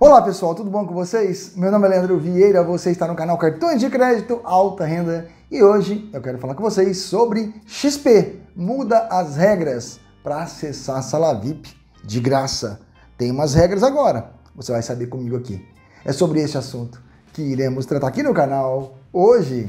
Olá pessoal, tudo bom com vocês? Meu nome é Leandro Vieira, você está no canal Cartões de Crédito Alta Renda e hoje eu quero falar com vocês sobre XP muda as regras para acessar a sala VIP de graça. Tem umas regras agora, você vai saber comigo aqui. É sobre este assunto que iremos tratar aqui no canal hoje.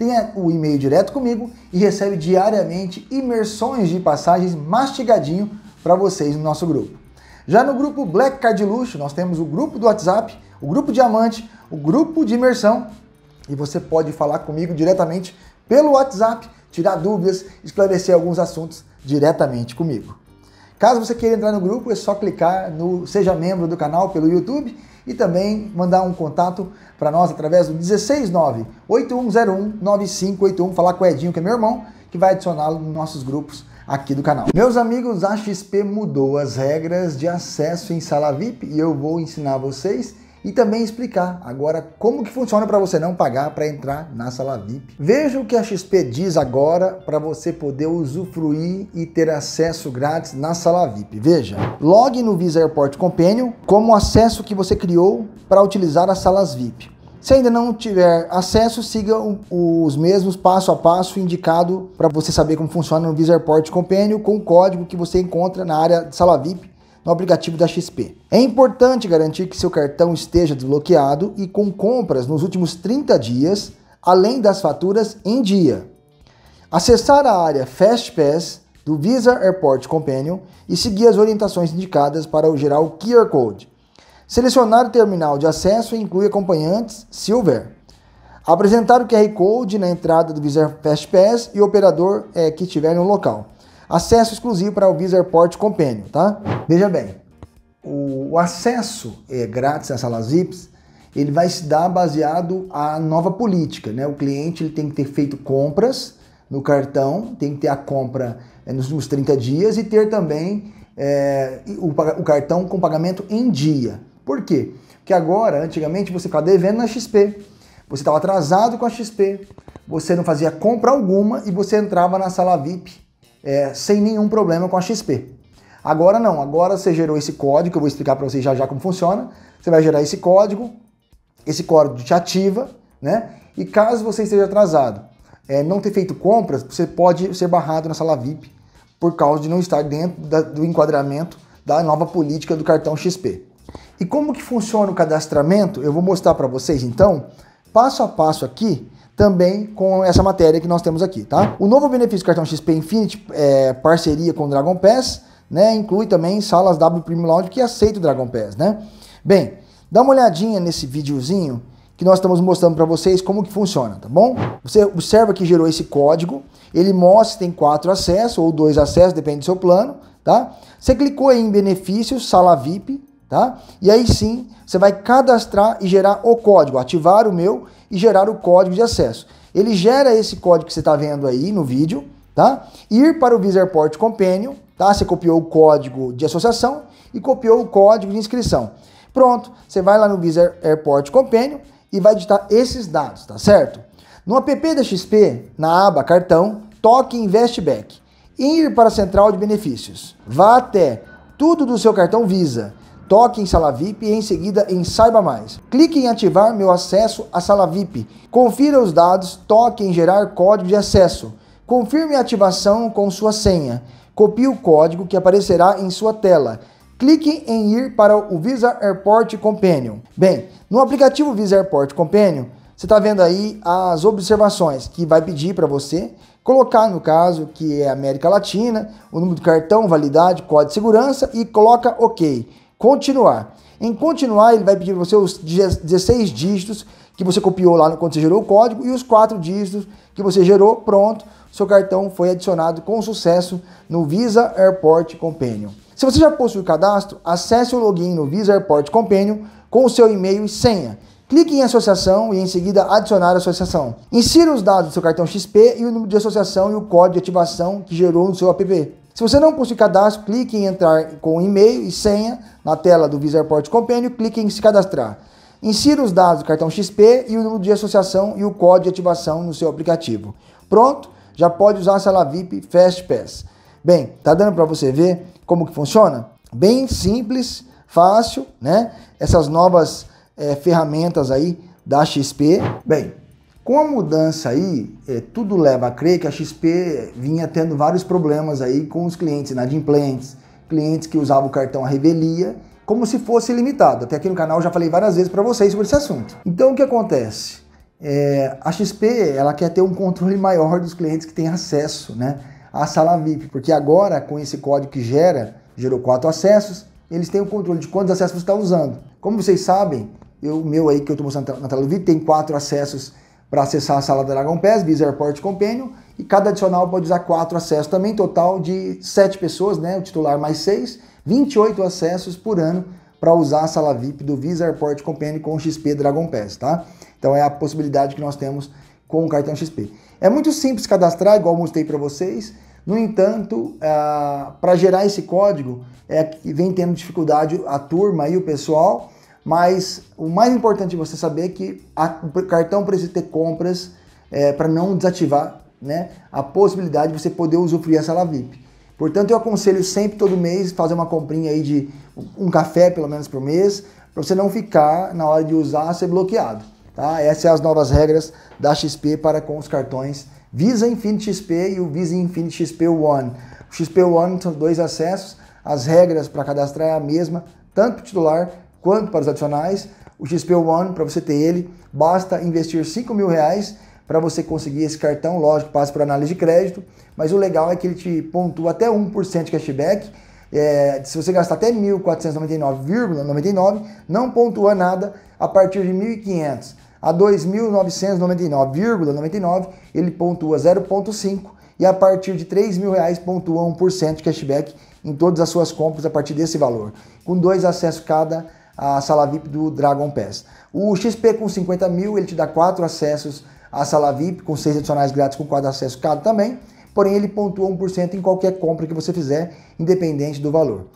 tenha o e-mail direto comigo e recebe diariamente imersões de passagens mastigadinho para vocês no nosso grupo. Já no grupo Black Card Luxo, nós temos o grupo do WhatsApp, o grupo Diamante, o grupo de imersão e você pode falar comigo diretamente pelo WhatsApp, tirar dúvidas, esclarecer alguns assuntos diretamente comigo. Caso você queira entrar no grupo, é só clicar no Seja Membro do canal pelo YouTube e também mandar um contato para nós através do 169-8101-9581, falar com o Edinho, que é meu irmão, que vai adicioná-lo nos nossos grupos aqui do canal. Meus amigos, a XP mudou as regras de acesso em sala VIP e eu vou ensinar vocês e também explicar agora como que funciona para você não pagar para entrar na sala VIP. Veja o que a XP diz agora para você poder usufruir e ter acesso grátis na sala VIP. Veja, logue no Visa Airport Companion como o acesso que você criou para utilizar as salas VIP. Se ainda não tiver acesso, siga os mesmos passo a passo indicado para você saber como funciona no Visa Airport Companion com o código que você encontra na área de sala VIP no aplicativo da XP. É importante garantir que seu cartão esteja desbloqueado e com compras nos últimos 30 dias, além das faturas em dia. Acessar a área Fast Pass do Visa Airport Companion e seguir as orientações indicadas para gerar o QR Code. Selecionar o terminal de acesso e incluir acompanhantes, se houver. Apresentar o QR Code na entrada do Visa Fast Pass e operador é, que estiver no local. Acesso exclusivo para o Visa Airport Companion, tá? Veja bem, o, acesso é, grátis às salas VIPs, ele vai se dar baseado à nova política, né? O cliente ele tem que ter feito compras no cartão, tem que ter a compra é, nos, nos 30 dias e ter também é, o, o, cartão com pagamento em dia. Por quê? Porque agora, antigamente, você ficava devendo na XP, você estava atrasado com a XP, você não fazia compra alguma e você entrava na sala VIP é, sem nenhum problema com a XP. Agora não, agora você gerou esse código, eu vou explicar para vocês já já como funciona. Você vai gerar esse código, esse código te ativa, né? E caso você esteja atrasado, é, não ter feito compras, você pode ser barrado na sala VIP por causa de não estar dentro da, do enquadramento da nova política do cartão XP. E como que funciona o cadastramento? Eu vou mostrar para vocês então, passo a passo aqui, também com essa matéria que nós temos aqui, tá? O novo benefício do cartão XP Infinity, é, parceria com o Dragon Pass, né, inclui também salas W Premium Lounge que aceita o Dragon Pass, né? Bem, dá uma olhadinha nesse videozinho que nós estamos mostrando para vocês como que funciona, tá bom? Você observa que gerou esse código, ele mostra se tem quatro acessos ou dois acessos, depende do seu plano, tá? Você clicou aí em benefícios, sala VIP, tá? E aí sim, você vai cadastrar e gerar o código, ativar o meu e gerar o código de acesso. Ele gera esse código que você está vendo aí no vídeo, tá? Ir para o VisaPort Companion, tá? Você copiou o código de associação e copiou o código de inscrição. Pronto, você vai lá no Visa Airport Companion e vai digitar esses dados, tá certo? No app da XP, na aba Cartão, toque em Investback. Ir para a central de benefícios. Vá até tudo do seu cartão Visa Toque em Sala VIP e em seguida em Saiba Mais. Clique em ativar meu acesso à Sala VIP. Confira os dados, toque em gerar código de acesso. Confirme a ativação com sua senha. Copie o código que aparecerá em sua tela. Clique em ir para o Visa Airport Companion. Bem, no aplicativo Visa Airport Companion, você está vendo aí as observações que vai pedir para você colocar, no caso, que é América Latina, o número do cartão, validade, código de segurança e coloca OK continuar. Em continuar, ele vai pedir para você os 16 dígitos que você copiou lá quando você gerou o código e os 4 dígitos que você gerou, pronto, seu cartão foi adicionado com sucesso no Visa Airport Companion. Se você já possui o cadastro, acesse o login no Visa Airport Companion com o seu e-mail e senha. Clique em associação e em seguida adicionar associação. Insira os dados do seu cartão XP e o número de associação e o código de ativação que gerou no seu app. Se você não possui cadastro, clique em entrar com e-mail e senha na tela do Visa Airport Companion, clique em se cadastrar. Insira os dados do cartão XP e o de associação e o código de ativação no seu aplicativo. Pronto, já pode usar a sala VIP Fast Pass. Bem, tá dando para você ver como que funciona? Bem simples, fácil, né? Essas novas é, ferramentas aí da XP. Bem, com a mudança aí, é, tudo leva a crer que a XP vinha tendo vários problemas aí com os clientes inadimplentes, clientes que usavam o cartão à revelia, como se fosse limitado. Até aqui no canal eu já falei várias vezes para vocês sobre esse assunto. Então o que acontece? É, a XP ela quer ter um controle maior dos clientes que têm acesso né, à sala VIP, porque agora com esse código que gera, gerou quatro acessos, eles têm o controle de quantos acessos você está usando. Como vocês sabem, o meu aí que eu estou mostrando na tela do vídeo tem quatro acessos para acessar a sala Dragon Pass, Visa Port Companion, e cada adicional pode usar quatro acessos também, total de sete pessoas, né? O titular mais seis, 28 acessos por ano para usar a sala VIP do Visa Airport Companion com XP Dragon Pass, tá? Então é a possibilidade que nós temos com o cartão XP. É muito simples cadastrar, igual mostrei para vocês. No entanto, ah, para gerar esse código, é que vem tendo dificuldade a turma e o pessoal. Mas o mais importante você saber é que a, o cartão precisa ter compras é, para não desativar né, a possibilidade de você poder usufruir a sala VIP. Portanto, eu aconselho sempre, todo mês, fazer uma comprinha aí de um café, pelo menos por mês, para você não ficar, na hora de usar, ser bloqueado. Tá? Essas são é as novas regras da XP para com os cartões Visa Infinity XP e o Visa Infinity XP One. O XP One são dois acessos, as regras para cadastrar é a mesma, tanto para o titular quanto para os adicionais, o XP One, para você ter ele, basta investir 5 mil reais para você conseguir esse cartão, lógico, passa por análise de crédito, mas o legal é que ele te pontua até 1% de cashback, é, se você gastar até 1.499,99, não pontua nada a partir de 1.500 a 2.999,99 ele pontua 0,5 e a partir de 3 mil reais pontua 1% de cashback em todas as suas compras a partir desse valor, com dois acessos cada a sala VIP do Dragon Pass. O XP com 50 mil, ele te dá quatro acessos à sala VIP, com seis adicionais grátis com quatro acessos cada também, porém ele pontua 1% em qualquer compra que você fizer, independente do valor.